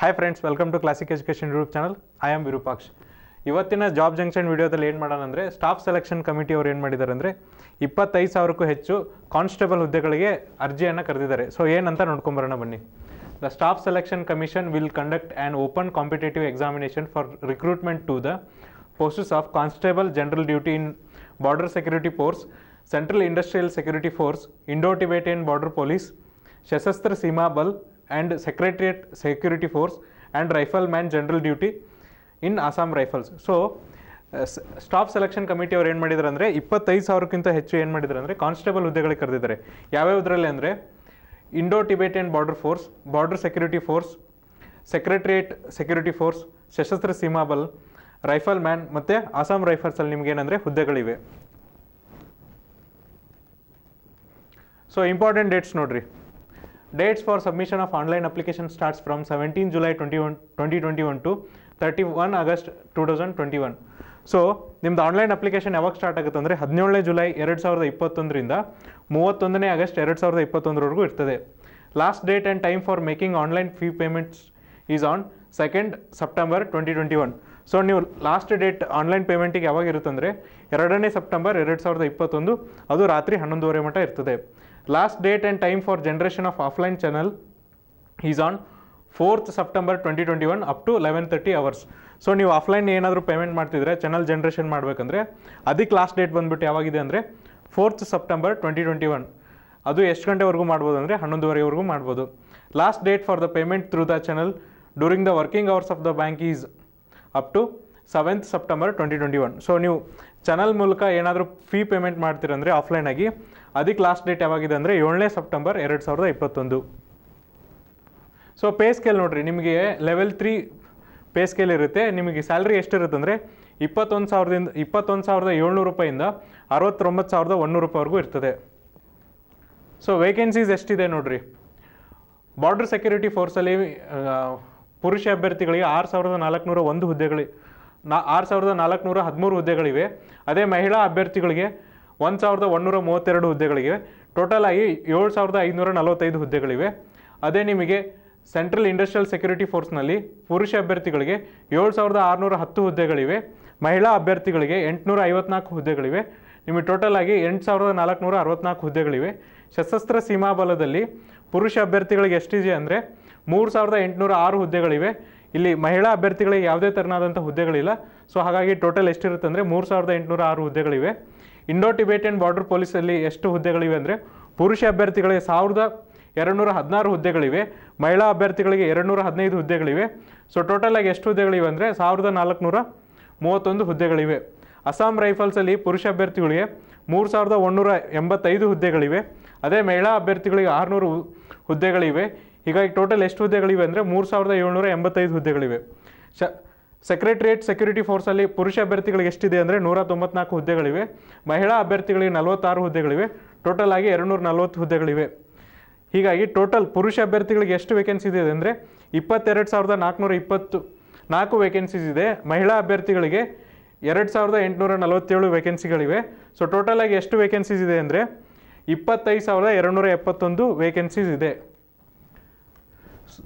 Hi friends welcome to classic education YouTube channel I am Virupaksh ಇವತ್ತಿನ job junction ವಿಡಿಯೋದಲ್ಲಿ ಏನು ಮಾಡೋಣ ಅಂದರೆ ಸ್ಟಾಫ್ ಸೆಲೆಕ್ಷನ್ ಕಮಿಟಿ ಅವ್ರು ಏನು ಮಾಡಿದ್ದಾರೆ ಅಂದರೆ ಇಪ್ಪತ್ತೈದು ಸಾವಿರಕ್ಕೂ ಹೆಚ್ಚು ಕಾನ್ಸ್ಟೇಬಲ್ ಹುದ್ದೆಗಳಿಗೆ ಅರ್ಜಿಯನ್ನು ಕರೆದಿದ್ದಾರೆ ಸೊ ಏನಂತ ನೋಡ್ಕೊಂಬರೋಣ ಬನ್ನಿ the staff selection commission will conduct and open competitive examination for recruitment to the posts of constable general duty in border security force central industrial security force Indo Tibetan border police Sashastra Seema Bal and secretariat security force and rifleman general duty in Assam rifles so staff selection committee ಅವ್ರು ಏನು ಮಾಡಿದಾರೆ ಅಂದರೆ ಇಪ್ಪತ್ತೈದು ಸಾವಿರಕ್ಕಿಂತ ಹೆಚ್ಚು ಏನು ಮಾಡಿದ್ದಾರೆ ಅಂದರೆ ಕಾನ್ಸ್ಟೇಬಲ್ ಹುದ್ದೆಗಳಿಗೆ ಕರೆದಿದ್ದಾರೆ ಯಾವ್ಯಾವುದರಲ್ಲಿ ಅಂದರೆ Indo Tibetan border force border security force secretariat security force Sashastra Seema ಬಲ್ ರೈಫಲ್ ಮ್ಯಾನ್ ಮತ್ತು ಅಸ್ಸಾಂ ರೈಫಲ್ಸಲ್ಲಿ ನಿಮ್ಗೆ ಏನಂದರೆ ಹುದ್ದೆಗಳಿವೆ ಸೊ ಇಂಪಾರ್ಟೆಂಟ್ ಡೇಟ್ಸ್ ನೋಡಿರಿ Dates for submission of online application starts from 17 July 2021 to 31 August 2021. So, the online application ever start at the July, Erets or the Ipatundrinda, Muatundane August, Erets or the Ipatundrugu. Last date and time for making online fee payments is on 2nd September 2021. So ನೀವು last date online ಪೇಮೆಂಟಿಗೆ ಯಾವಾಗ ಇರುತ್ತಂದರೆ ಎರಡನೇ September ಎರಡು ಸಾವಿರದ ಇಪ್ಪತ್ತೊಂದು ಅದು ರಾತ್ರಿ ಹನ್ನೊಂದುವರೆ ಮಟ್ಟ ಇರ್ತದೆ last date and time for generation of offline channel is on fourth September twenty twenty one up to eleven thirty hours so ನೀವು ಆಫ್ಲೈನ್ ಏನಾದರೂ ಪೇಮೆಂಟ್ ಮಾಡ್ತಿದ್ರೆ ಚಾನಲ್ ಜನ್ರೇಷನ್ ಮಾಡಬೇಕಂದ್ರೆ ಅದಕ್ಕೆ ಲಾಸ್ಟ್ ಡೇಟ್ ಬಂದುಬಿಟ್ಟು ಯಾವಾಗಿದೆ ಅಂದರೆ fourth September twenty twenty one ಅದು ಎಷ್ಟು ಗಂಟೆವರೆಗೂ ಮಾಡ್ಬೋದು ಅಂದರೆ ಹನ್ನೊಂದುವರೆವರೆಗೂ ಮಾಡ್ಬೋದು last date for the payment through the channel during the working hours of the bank is up to seventh September twenty twenty one so ನೀವು ಚಾನಲ್ ಮೂಲಕ ಏನಾದರೂ ಫೀ ಪೇಮೆಂಟ್ ಮಾಡ್ತೀರಂದರೆ ಆಫ್ಲೈನಾಗಿ ಅದಕ್ಕೆ ಲಾಸ್ಟ್ ಡೇಟ್ ಯಾವಾಗಿದೆ ಅಂದರೆ ಏಳನೇ ಸೆಪ್ಟೆಂಬರ್ ಎರಡು ಸಾವಿರದ ಇಪ್ಪತ್ತೊಂದು ಸೊ ಪೇ ಸ್ಕೇಲ್ ನೋಡಿರಿ ನಿಮಗೆ ಲೆವೆಲ್ ತ್ರೀ ಪೇ ಸ್ಕೇಲ್ ಇರುತ್ತೆ ನಿಮಗೆ ಸ್ಯಾಲ್ರಿ ಎಷ್ಟಿರುತ್ತೆ ಅಂದರೆ ಇಪ್ಪತ್ತೊಂದು ಸಾವಿರದಿಂದ ಇಪ್ಪತ್ತೊಂದು ಸಾವಿರದ ಏಳ್ನೂರು ರೂಪಾಯಿಂದ ಅರವತ್ತೊಂಬತ್ತು ಸಾವಿರದ ಒನ್ನೂರು ರೂಪಾಯಿವರೆಗೂ ಇರ್ತದೆ ಸೊ ವೇಕೆನ್ಸೀಸ್ ಎಷ್ಟಿದೆ ನೋಡಿರಿ ಬಾರ್ಡ್ರ್ ಸೆಕ್ಯೂರಿಟಿ ಫೋರ್ಸಲ್ಲಿ ಪುರುಷ ಅಭ್ಯರ್ಥಿಗಳಿಗೆ ಆರು ಸಾವಿರದ ನಾಲ್ಕುನೂರ ಒಂದು ಹುದ್ದೆಗಳು ನಾ ಆರು ಸಾವಿರದ ನಾಲ್ಕುನೂರ ಹದಿಮೂರು ಹುದ್ದೆಗಳಿವೆ ಅದೇ ಮಹಿಳಾ ಅಭ್ಯರ್ಥಿಗಳಿಗೆ ಒಂದು ಸಾವಿರದ ಒಂದುನೂರ ಮೂವತ್ತೆರಡು ಹುದ್ದೆಗಳಿವೆ ಟೋಟಲ್ ಆಗಿ ಏಳು ಸಾವಿರದ ಐದುನೂರ ನಲವತ್ತೈದು ಹುದ್ದೆಗಳಿವೆ ಅದೇ ನಿಮಗೆ ಸೆಂಟ್ರಲ್ ಇಂಡಸ್ಟ್ರಿಯಲ್ ಸೆಕ್ಯೂರಿಟಿ ಫೋರ್ಸ್ನಲ್ಲಿ ಪುರುಷ ಅಭ್ಯರ್ಥಿಗಳಿಗೆ ಏಳು ಸಾವಿರದ ಆರುನೂರ ಹತ್ತು ಹುದ್ದೆಗಳಿವೆ ಮಹಿಳಾ ಅಭ್ಯರ್ಥಿಗಳಿಗೆ ಎಂಟುನೂರ ಐವತ್ನಾಲ್ಕು ಹುದ್ದೆಗಳಿವೆ ನಿಮಗೆ ಟೋಟಲ್ ಆಗಿ ಎಂಟು ಸಾವಿರದ ನಾಲ್ಕುನೂರ ಅರವತ್ನಾಲ್ಕು ಹುದ್ದೆಗಳಿವೆ ಸಶಸ್ತ್ರ ಸೀಮಾಬಲದಲ್ಲಿ ಪುರುಷ ಅಭ್ಯರ್ಥಿಗಳಿಗೆ ಎಷ್ಟಿದೆ ಅಂದರೆ ಮೂರು ಸಾವಿರದ ಎಂಟುನೂರ ಆರು ಹುದ್ದೆಗಳಿವೆ ಇಲ್ಲಿ ಮಹಿಳಾ ಅಭ್ಯರ್ಥಿಗಳಿಗೆ ಯಾವುದೇ ತೆರನಾದಂಥ ಹುದ್ದೆಗಳಿಲ್ಲ ಸೊ ಹಾಗಾಗಿ ಟೋಟಲ್ ಎಷ್ಟಿರುತ್ತೆ ಅಂದರೆ ಮೂರು ಸಾವಿರದ ಎಂಟುನೂರ ಆರು ಹುದ್ದೆಗಳಿವೆ ಇಂಡೋ ಟಿಬೇಟಿಯನ್ ಬಾರ್ಡರ್ ಪೊಲೀಸಲ್ಲಿ ಎಷ್ಟು ಹುದ್ದೆಗಳಿವೆ ಅಂದರೆ ಪುರುಷ ಅಭ್ಯರ್ಥಿಗಳಿಗೆ ಸಾವಿರದ ಎರಡುನೂರ ಹದಿನಾರು ಹುದ್ದೆಗಳಿವೆ ಮಹಿಳಾ ಅಭ್ಯರ್ಥಿಗಳಿಗೆ ಎರಡುನೂರ ಹದಿನೈದು ಹುದ್ದೆಗಳಿವೆ ಸೊ ಟೋಟಲಾಗಿ ಎಷ್ಟು ಹುದ್ದೆಗಳಿವೆ ಅಂದರೆ ಸಾವಿರದ ನಾಲ್ಕುನೂರ ಮೂವತ್ತೊಂದು ಹುದ್ದೆಗಳಿವೆ ಅಸ್ಸಾಂ ರೈಫಲ್ಸಲ್ಲಿ ಪುರುಷ ಅಭ್ಯರ್ಥಿಗಳಿಗೆ ಮೂರು ಸಾವಿರದ ಒಂದೂರ ಎಂಬತ್ತೈದು ಹುದ್ದೆಗಳಿವೆ ಅದೇ ಮಹಿಳಾ ಅಭ್ಯರ್ಥಿಗಳಿಗೆ ಆರುನೂರು ಹುದ್ದೆಗಳಿವೆ ಹೀಗಾಗಿ ಟೋಟಲ್ ಎಷ್ಟು ಹುದ್ದೆಗಳಿವೆ ಅಂದರೆ ಮೂರು ಸಾವಿರದ ಏಳ್ನೂರ ಎಂಬತ್ತೈದು ಹುದ್ದೆಗಳಿವೆ ಶ ಸೆಕ್ರೆಟ್ರಿಯೇಟ್ ಸೆಕ್ಯೂರಿಟಿ ಫೋರ್ಸಲ್ಲಿ ಪುರುಷ ಅಭ್ಯರ್ಥಿಗಳಿಗೆ ಎಷ್ಟಿದೆ ಅಂದರೆ ನೂರ ತೊಂಬತ್ನಾಲ್ಕು ಹುದ್ದೆಗಳಿವೆ ಮಹಿಳಾ ಅಭ್ಯರ್ಥಿಗಳಿಗೆ ನಲವತ್ತಾರು ಹುದ್ದೆಗಳಿವೆ ಟೋಟಲ್ ಆಗಿ ಎರಡುನೂರ ನಲವತ್ತು ಹುದ್ದೆಗಳಿವೆ ಹೀಗಾಗಿ ಟೋಟಲ್ ಪುರುಷ ಅಭ್ಯರ್ಥಿಗಳಿಗೆ ಎಷ್ಟು ವೇಕೆನ್ಸಿ ಇದೆ ಅಂದರೆ ಇಪ್ಪತ್ತೆರಡು ಸಾವಿರದ ನಾಲ್ಕುನೂರ ಇಪ್ಪತ್ತು ನಾಲ್ಕು ವೇಕೆನ್ಸೀಸ್ ಇದೆ ಮಹಿಳಾ ಅಭ್ಯರ್ಥಿಗಳಿಗೆ ಎರಡು ಸಾವಿರದ ಎಂಟುನೂರ ನಲವತ್ತೇಳು ವೇಕೆನ್ಸಿಗಳಿವೆ ಸೊ ಟೋಟಲಾಗಿ ಎಷ್ಟು ವೇಕೆನ್ಸೀಸ್ ಇದೆ ಅಂದರೆ ಇಪ್ಪತ್ತೈದು ಸಾವಿರದ ಎರಡುನೂರ ಎಪ್ಪತ್ತೊಂದು ವೇಕೆನ್ಸೀಸ್ ಇದೆ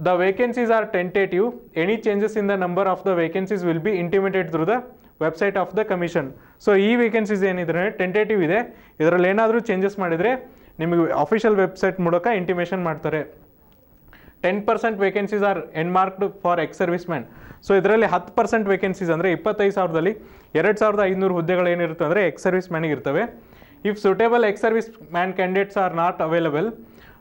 the vacancies are tentative any changes in the number of the vacancies will be intimated through the website of the commission so ಈ ವೇಕೆನ್ಸೀಸ್ ಏನಿದ್ರೆ ಟೆಂಟೇಟಿವ್ ಇದೆ ಇದರಲ್ಲಿ ಏನಾದರೂ ಚೇಂಜಸ್ ಮಾಡಿದರೆ ನಿಮಗೆ ಅಫಿಷಿಯಲ್ ವೆಬ್ಸೈಟ್ ಮೂಲಕ ಇಂಟಿಮೇಷನ್ ಮಾಡ್ತಾರೆ ten percent vacancies are earmarked for ex service man so ಇದರಲ್ಲಿ ಹತ್ತು ಪರ್ಸೆಂಟ್ ವೇಕೆನ್ಸೀಸ್ ಅಂದರೆ ಇಪ್ಪತ್ತೈದು ಸಾವಿರದಲ್ಲಿ ಎರಡು ಸಾವಿರದ ಐನೂರು ಹುದ್ದೆಗಳು ಏನಿರುತ್ತೆ ಅಂದರೆ ಎಕ್ಸ್ ಸರ್ವಿಸ್ ಮ್ಯಾನಿಗೆ ಇರ್ತವೆ if suitable ex service man candidates are not available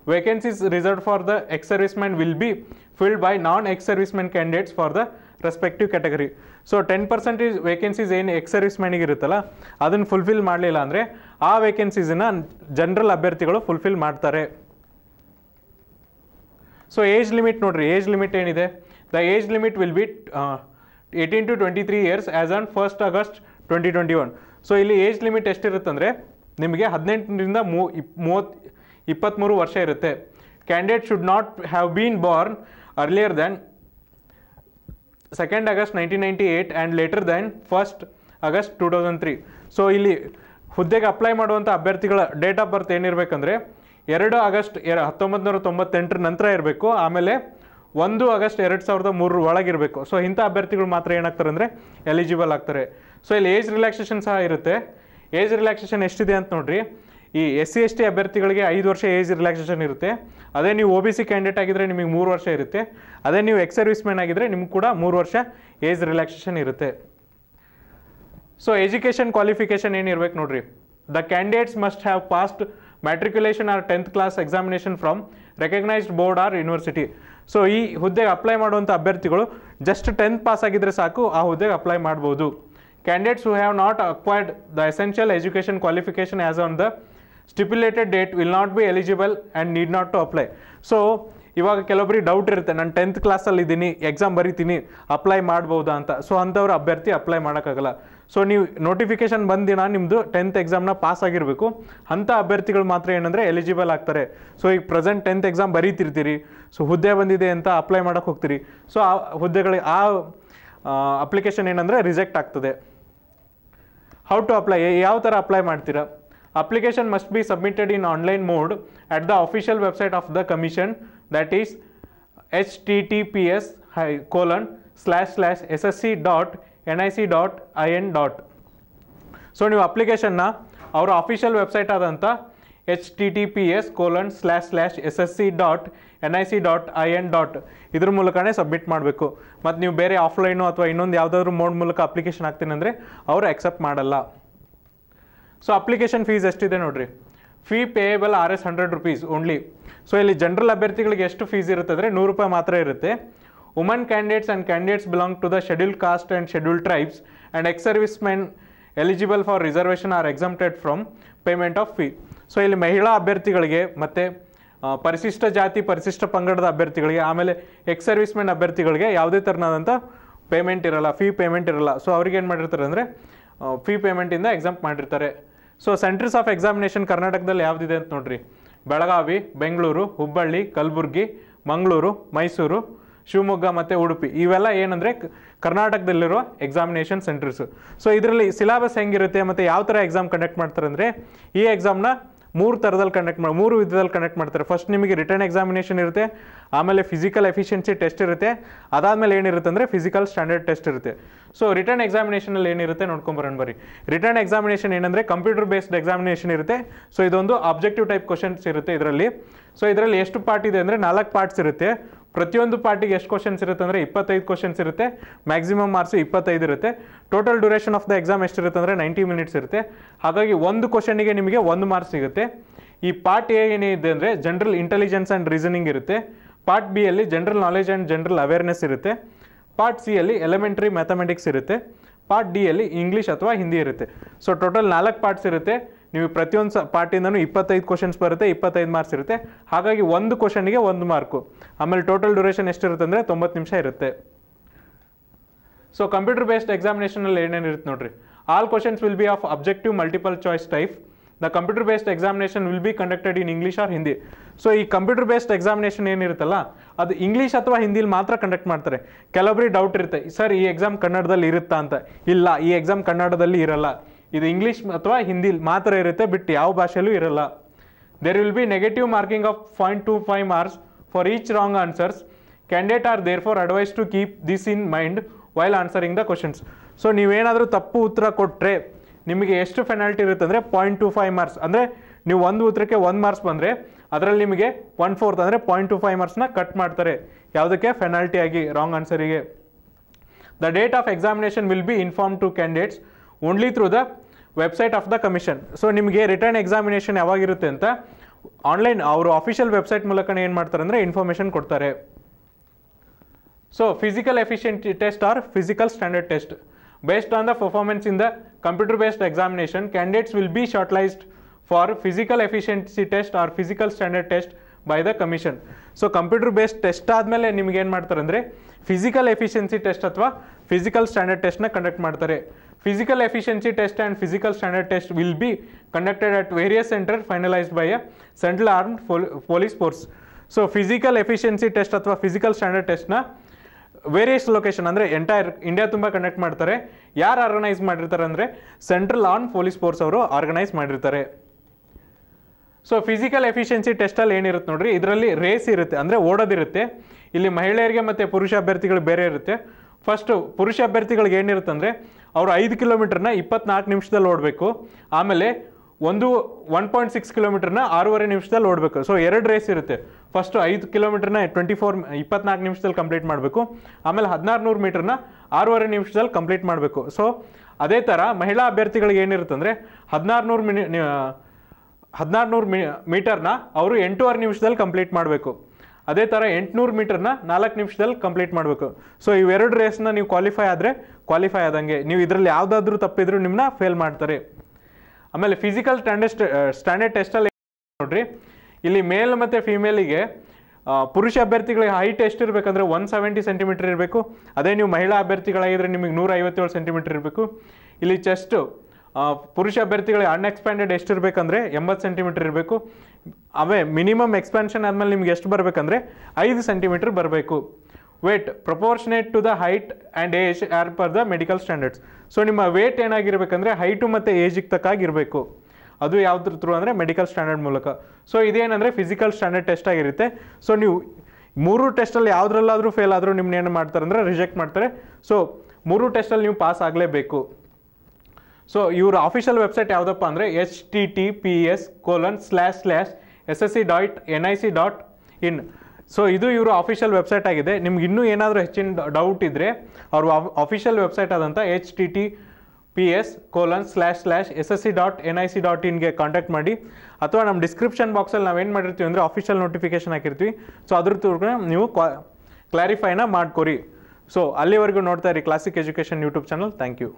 vacancies reserved for the ex-servicemen will be filled by non-ex-servicemen candidates for the respective category so ten percentage vacancies ಏನು ಎಕ್ಸ್ ಸರ್ವಿಸ್ ಇರುತ್ತಲ್ಲ ಅದನ್ನು fulfil ಮಾಡಲಿಲ್ಲ ಅಂದರೆ ಆ ವೇಕೆನ್ಸೀಸನ್ನು general ಅಭ್ಯರ್ಥಿಗಳು fulfil ಮಾಡ್ತಾರೆ so age limit ನೋಡಿರಿ ಏಜ್ ಲಿಮಿಟ್ ಏನಿದೆ the age limit will be eighteen to twenty three years as on first August twenty twenty one so ಇಲ್ಲಿ ಏಜ್ ಲಿಮಿಟ್ ಎಷ್ಟಿರುತ್ತಂದರೆ ನಿಮಗೆ ಹದಿನೆಂಟರಿಂದ ಮೂವತ್ತು ಇಪ್ಪತ್ತ್ಮೂರು ವರ್ಷ ಇರುತ್ತೆ candidate should not have been born earlier than second August nineteen ninety eight and later than first August two thousand three so ಇಲ್ಲಿ ಹುದ್ದೆಗೆ ಅಪ್ಲೈ ಮಾಡುವಂಥ ಅಭ್ಯರ್ಥಿಗಳ ಡೇಟ್ ಆಫ್ ಬರ್ತ್ ಏನಿರಬೇಕಂದ್ರೆ ಎರಡು ಆಗಸ್ಟ್ ಎರ ಹತ್ತೊಂಬತ್ತು ನೂರ ತೊಂಬತ್ತೆಂಟರ ನಂತರ ಇರಬೇಕು ಆಮೇಲೆ ಒಂದು ಆಗಸ್ಟ್ ಎರಡು ಸಾವಿರದ ಮೂರರ ಒಳಗಿರಬೇಕು ಸೊ ಇಂಥ ಅಭ್ಯರ್ಥಿಗಳು ಮಾತ್ರ ಏನಾಗ್ತಾರೆ ಅಂದರೆ ಎಲಿಜಿಬಲ್ ಆಗ್ತಾರೆ ಸೊ ಇಲ್ಲಿ ಏಜ್ ರಿಲ್ಯಾಕ್ಸೇಷನ್ ಸಹ ಇರುತ್ತೆ ಏಜ್ ರಿಲ್ಯಾಕ್ಸೇಷನ್ ಎಷ್ಟಿದೆ ಅಂತ ನೋಡ್ರಿ ಈ ಎಸ್ ಸಿ ಎಸ್ ಟಿ ಅಭ್ಯರ್ಥಿಗಳಿಗೆ ಐದು ವರ್ಷ ಏಜ್ ರಿಲ್ಯಾಕ್ಸೇಷನ್ ಇರುತ್ತೆ ಅದೇ ನೀವು ಒ ಬಿ ಸಿ ಕ್ಯಾಂಡಿಡೇಟ್ ಆಗಿದ್ದರೆ ನಿಮಗೆ ಮೂರು ವರ್ಷ ಇರುತ್ತೆ ಅದೇ ನೀವು ಎಕ್ಸ್ ಸರ್ವಿಸ್ ಮ್ಯಾನ್ ಆಗಿದ್ದರೆ ನಿಮ್ಗೆ ಕೂಡ ಮೂರು ವರ್ಷ ಏಜ್ ರಿಲ್ಯಾಕ್ಸೇಷನ್ ಇರುತ್ತೆ ಸೊ ಎಜುಕೇಷನ್ ಕ್ವಾಲಿಫಿಕೇಷನ್ ಏನಿರ್ಬೇಕು ನೋಡ್ರಿ the candidates must have passed matriculation or tenth class examination from recognised board or university so ಈ ಹುದ್ದೆಗೆ ಅಪ್ಲೈ ಮಾಡುವಂಥ ಅಭ್ಯರ್ಥಿಗಳು ಜಸ್ಟ್ ಟೆಂತ್ ಪಾಸ್ ಆಗಿದ್ದರೆ ಸಾಕು ಆ ಹುದ್ದೆಗೆ ಅಪ್ಲೈ ಮಾಡ್ಬೋದು candidates who have not acquired the essential education qualification as on the stipulated date will not be eligible and need not to apply so ಇವಾಗ ಕೆಲವೊಬ್ಬರಿಗೆ ಡೌಟ್ ಇರುತ್ತೆ ನಾನು ಟೆಂತ್ ಕ್ಲಾಸಲ್ಲಿ ಇದ್ದೀನಿ ಎಕ್ಸಾಮ್ ಬರಿತೀನಿ ಅಪ್ಲೈ ಮಾಡ್ಬೋದಾ ಅಂತ ಸೊ ಅಂಥವ್ರ ಅಭ್ಯರ್ಥಿ ಅಪ್ಲೈ ಮಾಡೋಕ್ಕಾಗಲ್ಲ ಸೊ ನೀವು ನೋಟಿಫಿಕೇಶನ್ ಬಂದಿನ ನಿಮ್ಮದು ಟೆಂತ್ ಎಕ್ಸಾಮ್ನ ಪಾಸ್ ಆಗಿರಬೇಕು ಅಂಥ ಅಭ್ಯರ್ಥಿಗಳು ಮಾತ್ರ ಏನಂದರೆ ಎಲಿಜಿಬಲ್ ಆಗ್ತಾರೆ ಸೊ ಈಗ ಪ್ರೆಸೆಂಟ್ ಟೆಂತ್ ಎಕ್ಸಾಮ್ ಬರೀತಿರ್ತೀರಿ ಸೊ ಹುದ್ದೆ ಬಂದಿದೆ ಅಂತ ಅಪ್ಲೈ ಮಾಡೋಕ್ಕೆ ಹೋಗ್ತೀರಿ ಸೊ ಆ ಹುದ್ದೆಗಳಿಗೆ ಆ ಅಪ್ಲಿಕೇಶನ್ ಏನಂದರೆ ರಿಜೆಕ್ಟ್ ಆಗ್ತದೆ ಹೌ ಟು ಅಪ್ಲೈ ಯಾವ ಥರ ಅಪ್ಲೈ ಮಾಡ್ತೀರಾ application must be submitted in online mode at the official website of the commission that is https colon slash slash ssc dot nic dot in dot so ನೀವು ಅಪ್ಲಿಕೇಶನ್ನ ಅವರ official website ಆದಂಥ H T T P S colon slash slash S S C dot N I C dot I N dot ಇದ್ರ ಮೂಲಕನೇ submit ಮಾಡಬೇಕು ಮತ್ತು ನೀವು ಬೇರೆ ಆಫ್ಲೈನು ಅಥವಾ ಇನ್ನೊಂದು ಯಾವುದಾದ್ರೂ ಮೋಡ್ ಮೂಲಕ ಅಪ್ಲಿಕೇಶನ್ ಹಾಕ್ತೀನಿ ಅಂದರೆ ಅವರು ಅಕ್ಸೆಪ್ಟ್ ಮಾಡಲ್ಲ ಸೊ ಅಪ್ಲಿಕೇಶನ್ ಫೀಸ್ ಎಷ್ಟಿದೆ ನೋಡಿರಿ fee payable R S hundred rupees only so ಇಲ್ಲಿ ಜನರಲ್ ಅಭ್ಯರ್ಥಿಗಳಿಗೆ ಎಷ್ಟು ಫೀಸ್ ಇರುತ್ತೆ ಅಂದರೆ ನೂರು ರೂಪಾಯಿ ಮಾತ್ರ ಇರುತ್ತೆ woman candidates and candidates belong to the schedule caste and schedule tribes and ex servicemen eligible for reservation are exempted from payment of fee so ಇಲ್ಲಿ ಮಹಿಳಾ ಅಭ್ಯರ್ಥಿಗಳಿಗೆ ಮತ್ತು ಪರಿಶಿಷ್ಟ ಜಾತಿ ಪರಿಶಿಷ್ಟ ಪಂಗಡದ ಅಭ್ಯರ್ಥಿಗಳಿಗೆ ಆಮೇಲೆ ಎಕ್ಸ್ ಸರ್ವಿಸ್ ಮೆನ್ ಅಭ್ಯರ್ಥಿಗಳಿಗೆ ಯಾವುದೇ ಥರನಾದಂಥ ಪೇಮೆಂಟ್ ಇರಲ್ಲ ಫೀ ಪೇಮೆಂಟ್ ಇರಲ್ಲ ಸೊ ಅವ್ರಿಗೆ ಏನು ಮಾಡಿರ್ತಾರೆ ಅಂದರೆ ಫೀ ಪೇಮೆಂಟಿಂದ ಎಕ್ಸಾಮ್ ಮಾಡಿರ್ತಾರೆ ಸೊ ಸೆಂಟರ್ಸ್ ಆಫ್ ಎಕ್ಸಾಮಿನೇಷನ್ ಕರ್ನಾಟಕದಲ್ಲಿ ಯಾವ್ದಿದೆ ಅಂತ ನೋಡ್ರಿ ಬೆಳಗಾವಿ ಬೆಂಗಳೂರು ಹುಬ್ಬಳ್ಳಿ ಕಲಬುರ್ಗಿ ಮಂಗಳೂರು ಮೈಸೂರು ಶಿವಮೊಗ್ಗ ಮತ್ತು ಉಡುಪಿ ಇವೆಲ್ಲ ಏನಂದರೆ ಕರ್ನಾಟಕದಲ್ಲಿರುವ ಎಕ್ಸಾಮಿನೇಷನ್ ಸೆಂಟರ್ಸು ಸೊ ಇದರಲ್ಲಿ ಸಿಲಾಬಸ್ ಹೆಂಗಿರುತ್ತೆ ಮತ್ತು ಯಾವ ಥರ ಎಕ್ಸಾಮ್ ಕಂಡಕ್ಟ್ ಮಾಡ್ತಾರೆ ಅಂದರೆ ಈ ಎಕ್ಸಾಮ್ನ ಮೂರು ಥರದಲ್ಲಿ ಕಂಡಕ್ಟ್ ಮಾಡಿ ಮೂರು ವಿಧದಲ್ಲಿ ಕಂಡಕ್ಟ್ ಮಾಡ್ತಾರೆ ಫಸ್ಟ್ ನಿಮಗೆ ರಿಟರ್ನ್ ಎಕ್ಸಾಮಿನೇಷನ್ ಇರುತ್ತೆ ಆಮೇಲೆ ಫಿಸಿಕಲ್ ಎಫಿಷಿಯನ್ಸಿ ಟೆಸ್ಟ್ ಇರುತ್ತೆ ಅದಾದಮೇಲೆ ಏನಿರುತ್ತೆ ಅಂದರೆ ಫಿಸಿಕಲ್ ಸ್ಟ್ಯಾಂಡರ್ಡ್ ಟೆಸ್ಟ್ ಇರುತ್ತೆ ಸೊ ರಿಟರ್ನ್ ಎಕ್ಸಾಮಿನೇಷನಲ್ಲಿ ಏನಿರುತ್ತೆ ನೋಡ್ಕೊಂಬರೋಣ ಬರೀ ರಿಟರ್ನ್ ಎಕ್ಸಾಮಿನೇಷನ್ ಏನಂದರೆ ಕಂಪ್ಯೂಟರ್ ಬೇಸ್ಡ್ ಎಕ್ಸಾಮಿನೇಷನ್ ಇರುತ್ತೆ ಸೊ ಇದೊಂದು ಆಬ್ಜೆಕ್ಟಿವ್ ಟೈಪ್ ಕ್ವಶನ್ಸ್ ಇರುತ್ತೆ ಇದರಲ್ಲಿ ಸೊ ಇದರಲ್ಲಿ ಎಷ್ಟು ಪಾರ್ಟ್ ಇದೆ ಅಂದರೆ ನಾಲ್ಕು ಪಾರ್ಟ್ಸ್ ಇರುತ್ತೆ ಪ್ರತಿಯೊಂದು ಪಾರ್ಟಿಗೆ ಎಷ್ಟು ಕ್ವಶನ್ಸ್ ಇರುತ್ತೆ ಅಂದರೆ ಇಪ್ಪತ್ತೈದು ಕ್ವಶನ್ಸ್ ಇರುತ್ತೆ ಮ್ಯಾಕ್ಸಿಮಮ್ ಮಾರ್ಕ್ಸ್ ಇಪ್ಪತ್ತೈದು ಇರುತ್ತೆ total duration of the exam ಎಷ್ಟಿರುತ್ತೆ ಅಂದರೆ ನೈಂಟಿ ಮಿನಿಟ್ಸ್ ಇರುತ್ತೆ ಹಾಗಾಗಿ ಒಂದು ಕ್ವಶನಿಗೆ ನಿಮಗೆ ಒಂದು ಮಾರ್ಕ್ಸ್ ಸಿಗುತ್ತೆ ಈ ಪಾರ್ಟ್ ಎ ಏನಿದೆ ಅಂದರೆ ಜನರಲ್ ಇಂಟೆಲಿಜೆನ್ಸ್ ಆ್ಯಂಡ್ ರೀಸನಿಂಗ್ ಇರುತ್ತೆ ಪಾರ್ಟ್ ಬಿ ಅಲ್ಲಿ general knowledge and general awareness ಇರುತ್ತೆ ಪಾರ್ಟ್ ಸಿ ಅಲ್ಲಿ ಎಲಿಮೆಂಟ್ರಿ ಮ್ಯಾಥಮೆಟಿಕ್ಸ್ ಇರುತ್ತೆ ಪಾರ್ಟ್ ಡಿ ಅಲ್ಲಿ ಇಂಗ್ಲೀಷ್ ಅಥವಾ ಹಿಂದಿ ಇರುತ್ತೆ ಸೊ ಟೋಟಲ್ ನಾಲ್ಕು ಪಾರ್ಟ್ಸ್ ಇರುತ್ತೆ ನೀವು ಪ್ರತಿಯೊಂದು ಸ ಪಾರ್ಟಿಂದನೂ ಇಪ್ಪತ್ತೈದು ಕ್ವಶನ್ಸ್ ಬರುತ್ತೆ ಇಪ್ಪತ್ತೈದು ಮಾರ್ಕ್ಸ್ ಇರುತ್ತೆ ಹಾಗಾಗಿ ಒಂದು ಕ್ವಶನ್ಗೆ ಒಂದು ಮಾರ್ಕು ಆಮೇಲೆ ಟೋಟಲ್ ಡ್ಯೂರೇಷನ್ ಎಷ್ಟಿರುತ್ತೆ ಅಂದರೆ ತೊಂಬತ್ತು ನಿಮಿಷ ಇರುತ್ತೆ ಸೊ ಕಂಪ್ಯೂಟರ್ ಬೇಸ್ಡ್ ಎಕ್ಸಾಮಿನೇಷನಲ್ಲಿ ಏನೇನು ಇರುತ್ತೆ ನೋಡ್ರಿ all questions will be of objective multiple choice type the computer based examination will be conducted in English or Hindi so ಈ ಕಂಪ್ಯೂಟರ್ ಬೇಸ್ಡ್ ಎಕ್ಸಾಮಿನೇಷನ್ ಏನಿರುತ್ತಲ್ಲ ಅದು ಇಂಗ್ಲೀಷ್ ಅಥವಾ ಹಿಂದಿಲಿ ಮಾತ್ರ ಕಂಡಕ್ಟ್ ಮಾಡ್ತಾರೆ ಕೆಲವೊಬ್ಬರಿಗೆ ಡೌಟ್ ಇರುತ್ತೆ ಸರ್ ಈ ಎಕ್ಸಾಮ್ ಕನ್ನಡದಲ್ಲಿ ಇರುತ್ತಾ ಅಂತ ಇಲ್ಲ ಈ ಎಕ್ಸಾಮ್ ಕನ್ನಡದಲ್ಲಿ ಇರಲ್ಲ ಇದು ಇಂಗ್ಲೀಷ್ ಅಥವಾ ಹಿಂದಿ ಮಾತ್ರ ಇರುತ್ತೆ ಬಿಟ್ಟು ಯಾವ ಭಾಷೆಯಲ್ಲೂ ಇರಲ್ಲ there will be negative marking of point two five marks for each wrong answers candidate are therefore advise to keep this in mind while answering the questions so ನೀವೇನಾದರೂ ತಪ್ಪು ಉತ್ತರ ಕೊಟ್ಟರೆ ನಿಮಗೆ ಎಷ್ಟು ಫೆನಾಲ್ಟಿ ಇರುತ್ತೆ ಅಂದರೆ ಪಾಯಿಂಟ್ ಟು ಫೈವ್ ಮಾರ್ಕ್ಸ್ ಅಂದರೆ ನೀವು ಒಂದು ಉತ್ತರಕ್ಕೆ ಒಂದು ಮಾರ್ಕ್ಸ್ ಬಂದರೆ ಅದರಲ್ಲಿ ನಿಮಗೆ ಒನ್ ಫೋರ್ತ್ ಅಂದರೆ ಪಾಯಿಂಟ್ ಟು ಫೈವ್ ಮಾರ್ಕ್ಸ್ನ ಕಟ್ ಮಾಡ್ತಾರೆ ಯಾವುದಕ್ಕೆ ಫೆನಾಲ್ಟಿ ಆಗಿ ರಾಂಗ್ ಆನ್ಸರಿಗೆ the date of examination will be inform to candidates only through the website of the commission so ನಿಮಗೆ ರಿಟರ್ನ್ ಎಕ್ಸಾಮಿನೇಷನ್ ಯಾವಾಗಿರುತ್ತೆ ಅಂತ ಆನ್ಲೈನ್ ಅವರು ಅಫಿಷಿಯಲ್ ವೆಬ್ಸೈಟ್ ಮೂಲಕನೇ ಏನು ಮಾಡ್ತಾರೆ ಅಂದರೆ ಇನ್ಫಾರ್ಮೇಷನ್ ಕೊಡ್ತಾರೆ so physical efficiency test or physical standard test based on the performance in the computer based examination candidates will be shortlisted for physical efficiency test or physical standard test by the commission so computer based test ಆದಮೇಲೆ ನಿಮ್ಗೆ ಏನು ಮಾಡ್ತಾರೆ ಅಂದರೆ physical efficiency test ಅಥವಾ physical standard ಟೆಸ್ಟ್ನ conduct ಮಾಡ್ತಾರೆ physical efficiency test and physical standard test will be conducted at various centers finalized by central central armed police force. So physical efficiency test ಅಥವಾ physical standard ಟೆಸ್ಟ್ನ various location ಅಂದರೆ entire India ತುಂಬ conduct ಮಾಡ್ತಾರೆ ಯಾರು organise ಮಾಡಿರ್ತಾರೆ ಅಂದರೆ central arm police force ಅವರು organise ಮಾಡಿರ್ತಾರೆ ಸೊ ಫಿಸಿಕಲ್ ಎಫಿಷಿಯೆನ್ಸಿ ಟೆಸ್ಟಲ್ಲಿ ಏನಿರುತ್ತೆ ನೋಡ್ರಿ ಇದರಲ್ಲಿ ರೇಸ್ ಇರುತ್ತೆ ಅಂದರೆ ಓಡೋದಿರುತ್ತೆ ಇಲ್ಲಿ ಮಹಿಳೆಯರಿಗೆ ಮತ್ತು ಪುರುಷ ಅಭ್ಯರ್ಥಿಗಳು ಬೇರೆ ಇರುತ್ತೆ ಫಸ್ಟು ಪುರುಷ ಅಭ್ಯರ್ಥಿಗಳಿಗೆ ಏನಿರುತ್ತೆ ಅಂದರೆ ಅವರು ಐದು ಕಿಲೋಮೀಟರ್ನ ಇಪ್ಪತ್ನಾಲ್ಕು ನಿಮಿಷದಲ್ಲಿ ಓಡಬೇಕು ಆಮೇಲೆ ಒಂದು ಒನ್ ಪಾಯಿಂಟ್ ಸಿಕ್ಸ್ ಕಿಲೋಮೀಟರ್ನ ಆರೂವರೆ ನಿಮಿಷದಲ್ಲಿ ಓಡಬೇಕು ಸೊ ಎರಡು ರೇಸ್ ಇರುತ್ತೆ ಫಸ್ಟು ಐದು ಕಿಲೋಮೀಟ್ರನ್ನ ಟ್ವೆಂಟಿ ಫೋರ್ ಇಪ್ಪತ್ನಾಲ್ಕು ನಿಮಿಷದಲ್ಲಿ ಕಂಪ್ಲೀಟ್ ಮಾಡಬೇಕು ಆಮೇಲೆ ಹದಿನಾರು ನೂರು ಮೀಟರ್ನ ಆರೂವರೆ ನಿಮಿಷದಲ್ಲಿ ಕಂಪ್ಲೀಟ್ ಮಾಡಬೇಕು ಸೊ ಅದೇ ಥರ ಮಹಿಳಾ ಅಭ್ಯರ್ಥಿಗಳಿಗೆ ಏನಿರುತ್ತಂದರೆ ಹದಿನಾರು ನೂರು ಮಿನಿ ಹದಿನಾರು ನೂರು ಮಿ ಮೀಟರ್ನ ಅವರು ಎಂಟೂವರೆ ನಿಮಿಷದಲ್ಲಿ ಕಂಪ್ಲೀಟ್ ಮಾಡಬೇಕು ಅದೇ ಥರ ಎಂಟುನೂರು ಮೀಟರ್ನ ನಾಲ್ಕು ನಿಮಿಷದಲ್ಲಿ ಕಂಪ್ಲೀಟ್ ಮಾಡಬೇಕು ಸೊ ಇವೆರಡು ರೇಸ್ನ ನೀವು ಕ್ವಾಲಿಫೈ ಆದರೆ ಕ್ವಾಲಿಫೈ ಆದಂಗೆ ನೀವು ಇದರಲ್ಲಿ ಯಾವುದಾದ್ರೂ ತಪ್ಪಿದ್ರು ನಿಮ್ಮನ್ನ ಫೇಲ್ ಮಾಡ್ತಾರೆ ಆಮೇಲೆ ಫಿಸಿಕಲ್ ಸ್ಟ್ಯಾಂಡರ್ಡ್ ಸ್ಟ್ಯಾಂಡರ್ಡ್ ಟೆಸ್ಟಲ್ಲಿ ನೋಡ್ರಿ ಇಲ್ಲಿ ಮೇಲ್ ಮತ್ತು ಫಿಮೇಲಿಗೆ ಪುರುಷ ಅಭ್ಯರ್ಥಿಗಳಿಗೆ ಹೈಟ್ ಎಷ್ಟು ಇರಬೇಕಂದ್ರೆ ಒನ್ ಸೆವೆಂಟಿ ಸೆಂಟಿಮೀಟರ್ ಇರಬೇಕು ಅದೇ ನೀವು ಮಹಿಳಾ ಅಭ್ಯರ್ಥಿಗಳಾಗಿದ್ದರೆ ನಿಮಗೆ ನೂರ ಐವತ್ತೇಳು ಸೆಂಟಿಮೀಟರ್ ಇರಬೇಕು ಇಲ್ಲಿ ಚೆಸ್ಟು ಪುರುಷ ಅಭ್ಯರ್ಥಿಗಳಿಗೆ ಅನ್ಎಕ್ಸ್ಪ್ಯಾಂಡೆಡ್ ಎಷ್ಟು ಇರಬೇಕಂದ್ರೆ ಎಂಬತ್ತು ಸೆಂಟಿಮೀಟರ್ ಇರಬೇಕು ಅವೇ ಮಿನಿಮಮ್ ಎಕ್ಸ್ಪ್ಯಾನ್ಷನ್ ಆದಮೇಲೆ ನಿಮ್ಗೆ ಎಷ್ಟು ಬರಬೇಕಂದ್ರೆ ಐದು ಸೆಂಟಿಮೀಟರ್ ಬರಬೇಕು weight proportionate to the height and age as per the medical standards so ನಿಮ್ಮ ವೇಟ್ ಏನಾಗಿರ್ಬೇಕಂದ್ರೆ ಹೈಟು ಮತ್ತು ಏಜಿಗೆ ತಕ್ಕಾಗಿರಬೇಕು ಅದು ಯಾವುದ್ರ ಥ್ರೂ ಅಂದರೆ ಮೆಡಿಕಲ್ ಸ್ಟ್ಯಾಂಡರ್ಡ್ ಮೂಲಕ ಸೊ ಇದೇನಂದರೆ ಫಿಸಿಕಲ್ ಸ್ಟ್ಯಾಂಡರ್ಡ್ ಟೆಸ್ಟ್ ಆಗಿರುತ್ತೆ ಸೊ ನೀವು ಮೂರು ಟೆಸ್ಟಲ್ಲಿ ಯಾವುದ್ರಲ್ಲಾದರೂ ಫೇಲ್ ಆದರೂ ನಿಮ್ಮನ್ನೇನು ಮಾಡ್ತಾರೆ ಅಂದರೆ ರಿಜೆಕ್ಟ್ ಮಾಡ್ತಾರೆ ಸೊ ಮೂರು ಟೆಸ್ಟಲ್ಲಿ ನೀವು ಪಾಸ್ ಆಗಲೇಬೇಕು ಸೊ ಇವ್ರ ಆಫಿಷಿಯಲ್ ವೆಬ್ಸೈಟ್ ಯಾವುದಪ್ಪ ಅಂದರೆ H T T P S colon slash slash S S C dot N I C dot in so ಇದು ಇವರು ಆಫಿಷಿಯಲ್ ವೆಬ್ಸೈಟ್ ಆಗಿದೆ ನಿಮ್ಗೆ ಇನ್ನೂ ಏನಾದರೂ ಹೆಚ್ಚಿನ ಡೌಟ್ ಇದ್ದರೆ ಅವರು ಆಫಿಷಿಯಲ್ ವೆಬ್ಸೈಟ್ ಆದಂಥ H T T P S colon slash slash S S C dot N I C dot ಇನ್ಗೆ ಕಾಂಟ್ಯಾಕ್ಟ್ ಮಾಡಿ ಅಥವಾ ನಮ್ಮ ಡಿಸ್ಕ್ರಿಪ್ಷನ್ ಬಾಕ್ಸಲ್ಲಿ ನಾವೇನು ಮಾಡಿರ್ತೀವಿ ಅಂದರೆ ಆಫಿಷಿಯಲ್ ನೋಟಿಫಿಕೇಶನ್ ಹಾಕಿರ್ತೀವಿ ಸೊ ಅದ್ರ ತುರ್ಗ ನೀವು ಕ್ಲಾರಿಫೈನ ಮಾಡ್ಕೊರಿ ಸೊ ಅಲ್ಲಿವರೆಗೂ ನೋಡ್ತಾ ಇರಿ classic education YouTube channel thank you